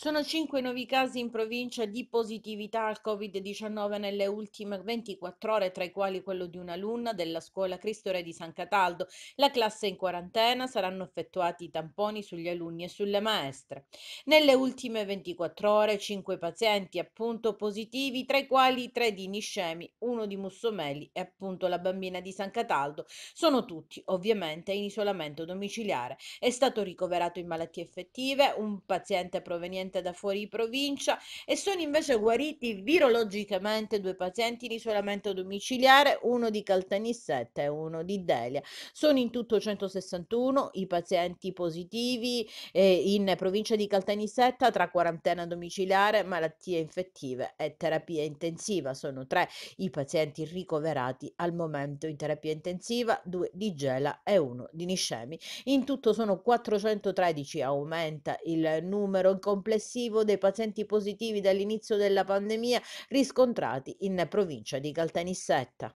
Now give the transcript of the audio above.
Sono cinque nuovi casi in provincia di positività al Covid-19 nelle ultime 24 ore, tra i quali quello di un'alunna della scuola Cristo Re di San Cataldo. La classe è in quarantena, saranno effettuati i tamponi sugli alunni e sulle maestre. Nelle ultime 24 ore, cinque pazienti appunto positivi, tra i quali tre di Niscemi, uno di Mussomeli e appunto la bambina di San Cataldo. Sono tutti ovviamente in isolamento domiciliare. È stato ricoverato in malattie effettive un paziente proveniente proveniente da fuori provincia e sono invece guariti virologicamente due pazienti in isolamento domiciliare, uno di Caltanissetta e uno di Delia. Sono in tutto 161 i pazienti positivi eh, in provincia di Caltanissetta tra quarantena domiciliare, malattie infettive e terapia intensiva. Sono tre i pazienti ricoverati al momento in terapia intensiva, due di Gela e uno di Niscemi. In tutto sono 413, aumenta il numero complessivo complessivo dei pazienti positivi dall'inizio della pandemia riscontrati in provincia di Caltanissetta.